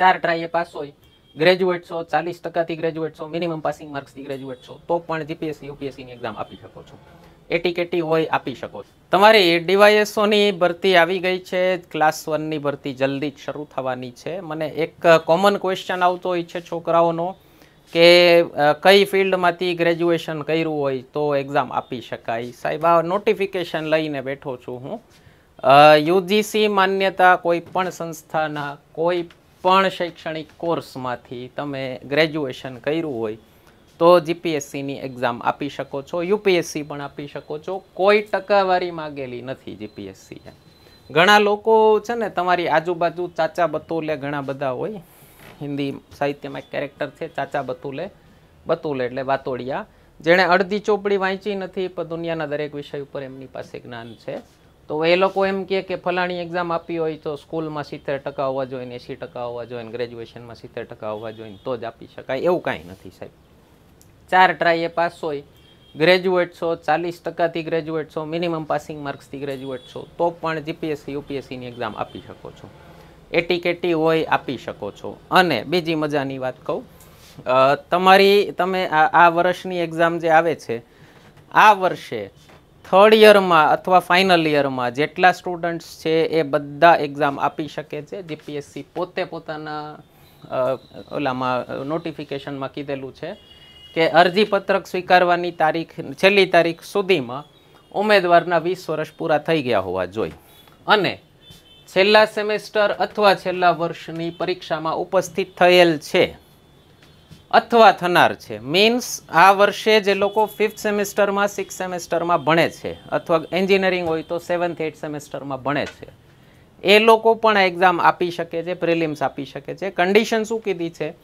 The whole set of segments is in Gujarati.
ચાર ટ્રાઈએ પાસ હોય ગ્રેજ્યુએટ છો ચાલીસ ટકાથી ગ્રેજ્યુએટ છો મિનિમમ પાસિંગ માર્ક્સથી ગ્રેજ્યુએટ છો તો પણ જીપીએસસી યુપીએસસીની એક્ઝામ આપી શકો છો એટીકેટી હોય આપી શકો છો તમારી ડીવાયએસઓની ભરતી આવી ગઈ છે ક્લાસ વનની ભરતી જલ્દી જ શરૂ થવાની છે મને એક કોમન ક્વેશ્ચન આવતો હોય છે છોકરાઓનો કે કઈ ફિલ્ડમાંથી ગ્રેજ્યુએશન કર્યું હોય તો એક્ઝામ આપી શકાય સાહેબ આ નોટિફિકેશન લઈને બેઠો છું હું યુજીસી માન્યતા કોઈ પણ સંસ્થાના કોઈ પણ શૈક્ષણિક કોર્સમાંથી તમે ગ્રેજ્યુએશન કર્યું હોય તો જીપીએસસીની એક્ઝામ આપી શકો છો યુપીએસસી પણ આપી શકો છો કોઈ ટકાવારી માગેલી નથી જીપીએસસી ઘણા લોકો છે ને તમારી આજુબાજુ ચાચા બતુલે ઘણા બધા હોય હિન્દી સાહિત્યમાં એક કેરેક્ટર છે ચાચા બતુલે બતુલે એટલે વાતોડિયા જેણે અડધી ચોપડી વાંચી નથી પણ દુનિયાના દરેક વિષય ઉપર એમની પાસે જ્ઞાન છે તો એ લોકો એમ કહે કે ફલાણી એક્ઝામ આપી હોય તો સ્કૂલમાં સિત્તેર ટકા હોવા જોઈએ એસી ટકા હોવા જોઈએ ગ્રેજ્યુએશનમાં સિત્તેર ટકા હોવા જોઈએ તો જ આપી શકાય એવું કાંઈ નથી સાહેબ ચાર ટ્રાય એ પાસ હોય ગ્રેજ્યુએટ છો ચાલીસ ટકાથી ગ્રેજ્યુએટ છો મિનિમમ પાસિંગ માર્ક્સથી ગ્રેજ્યુએટ છો તો પણ જીપીએસસી યુપીએસસીની એક્ઝામ આપી શકો છો એટીકેટી હોય આપી શકો છો અને બીજી મજાની વાત કહું તમારી તમે આ વર્ષની એક્ઝામ જે આવે છે આ વર્ષે થર્ડ યરમાં અથવા ફાઇનલ યરમાં જેટલા સ્ટુડન્ટ્સ છે એ બધા એક્ઝામ આપી શકે છે જીપીએસસી પોતે પોતાના ઓલામાં નોટિફિકેશનમાં કીધેલું છે કે અરજીપત્રક સ્વીકારવાની તારીખ છેલ્લી તારીખ સુધીમાં ઉમેદવારના વીસ વર્ષ પૂરા થઈ ગયા હોવા જોઈએ અને છેલ્લા સેમેસ્ટર અથવા છેલ્લા વર્ષની પરીક્ષામાં ઉપસ્થિત થયેલ છે અથવા થનાર છે મીન્સ આ વર્ષે જે લોકો ફિફ્થ સેમેસ્ટરમાં સિક્સ સેમેસ્ટરમાં ભણે છે અથવા એન્જિનિયરિંગ હોય તો સેવન્થ એઇટ સેમેસ્ટરમાં ભણે છે એ લોકો પણ એક્ઝામ આપી શકે છે પ્રિલિમ્સ આપી શકે છે કન્ડિશન શું કીધી છે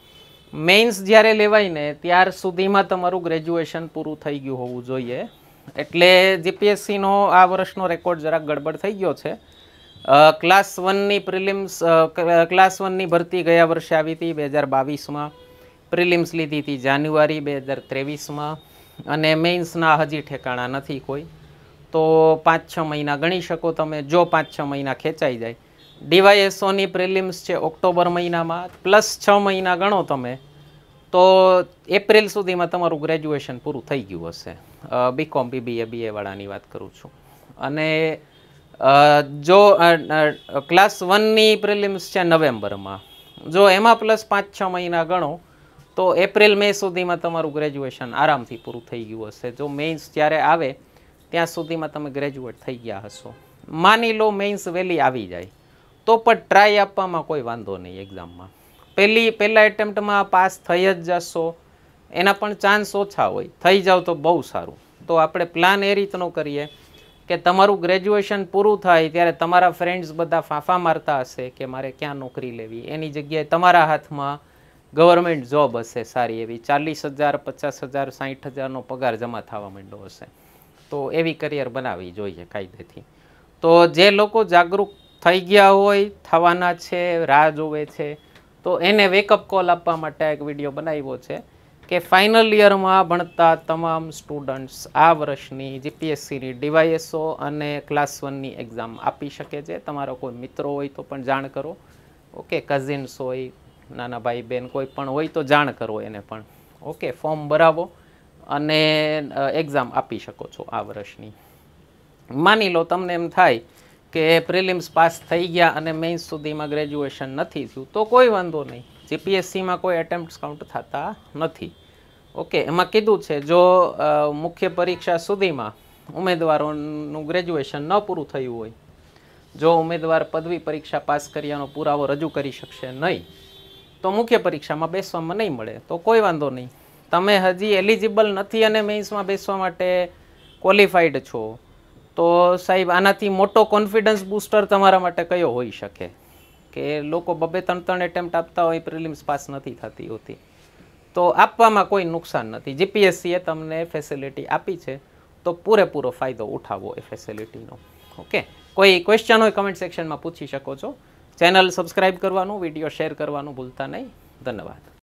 મેઇન્સ જ્યારે લેવાય ને ત્યાર સુધીમાં તમારું ગ્રેજ્યુએશન પૂરું થઈ ગયું હોવું જોઈએ એટલે જીપીએસસીનો આ વર્ષનો રેકોર્ડ જરાક ગડબડ થઈ ગયો છે ક્લાસ વનની પ્રિલિમ્સ ક્લાસ વનની ભરતી ગયા વર્ષે આવી હતી બે હજાર બાવીસમાં પ્રિલિમ્સ લીધી હતી જાન્યુઆરી બે હજાર ત્રેવીસમાં અને મેઇન્સના હજી ઠેકાણા નથી કોઈ તો પાંચ છ મહિના ગણી શકો તમે જો પાંચ છ મહિના ખેંચાઈ જાય ડીવાયએસઓની પ્રિલિમ્સ છે ઓક્ટોબર મહિનામાં પ્લસ છ મહિના ગણો તમે તો એપ્રિલ સુધીમાં તમારું ગ્રેજ્યુએશન પૂરું થઈ ગયું હશે બીકોમ બીબીએ બીએ વાળાની વાત કરું છું અને જો ક્લાસ વનની પ્રિલિમ્સ છે નવેમ્બરમાં જો એમાં પ્લસ પાંચ છ મહિના ગણો તો એપ્રિલ મે સુધીમાં તમારું ગ્રેજ્યુએશન આરામથી પૂરું થઈ ગયું હશે જો મેઇન્સ જ્યારે આવે ત્યાં સુધીમાં તમે ગ્રેજ્યુએટ થઈ ગયા હશો માની લો મેઇન્સ વહેલી આવી જાય તો પણ ટ્રાય આપવામાં કોઈ વાંધો નહીં એક્ઝામમાં પહેલી પહેલા એટેમ્પ્ટમાં પાસ થઈ જ જશો એના પણ ચાન્સ ઓછા હોય થઈ જાઓ તો બહુ સારું તો આપણે પ્લાન એ રીતનો કરીએ કે તમારું ગ્રેજ્યુએશન પૂરું થાય ત્યારે તમારા ફ્રેન્ડ્સ બધા ફાંફા મારતા હશે કે મારે ક્યાં નોકરી લેવી એની જગ્યાએ તમારા હાથમાં ગવર્મેન્ટ જોબ હશે સારી એવી ચાલીસ હજાર પચાસ હજાર સાઠ હજારનો પગાર જમા થવા માંડો હશે તો એવી કરિયર બનાવવી જોઈએ કાયદેથી તો જે લોકો જાગૃત થઈ ગયા હોય થવાના છે રાહ જોવે છે તો એને વેકઅપ કોલ આપવા માટે એક વિડીયો બનાવ્યો છે કે ફાઇનલ યરમાં ભણતા તમામ સ્ટુડન્ટ્સ આ વર્ષની જીપીએસસીની ડીવાયએસઓ અને ક્લાસ વનની એક્ઝામ આપી શકે છે તમારો કોઈ મિત્રો હોય તો પણ જાણ કરો ઓકે કઝિન્સ હોય નાના ભાઈ બેન કોઈ પણ હોય તો જાણ કરો એને પણ ઓકે ફોર્મ ભરાવો અને એક્ઝામ આપી શકો છો આ વર્ષની માની લો તમને એમ થાય કે પ્રિલિમ્સ પાસ થઈ ગયા અને મેન્સ સુધીમાં ગ્રેજ્યુએશન નથી થયું તો કોઈ વાંધો નહીં જીપીએસસીમાં કોઈ એટેમ્પ્ટ કાઉન્ટ થતા નથી ઓકે એમાં કીધું છે જો મુખ્ય પરીક્ષા સુધીમાં ઉમેદવારોનું ગ્રેજ્યુએશન ન પૂરું થયું હોય જો ઉમેદવાર પદવી પરીક્ષા પાસ કર્યાનો પુરાવો રજૂ કરી શકશે નહીં તો મુખ્ય પરીક્ષામાં બેસવામાં નહીં મળે તો કોઈ વાંધો નહીં તમે હજી એલિજિબલ નથી અને મેઇન્સમાં બેસવા માટે ક્વોલિફાઈડ છો તો સાહેબ આનાથી મોટો કોન્ફિડન્સ બૂસ્ટર તમારા માટે કયો હોઈ શકે કે લોકો બબે ત્રણ ત્રણ એટેમ્પ્ટ આપતા હોય પ્રિલિમ્સ પાસ નથી થતી હોતી તો આપવામાં કોઈ નુકસાન નથી જીપીએસસીએ તમને ફેસિલિટી આપી છે તો પૂરેપૂરો ફાયદો ઉઠાવો એ ફેસિલિટીનો ઓકે કોઈ ક્વેશ્ચન હોય કમેન્ટ સેક્શનમાં પૂછી શકો છો ચેનલ સબસ્ક્રાઈબ કરવાનું વિડીયો શેર કરવાનું ભૂલતા નહીં ધન્યવાદ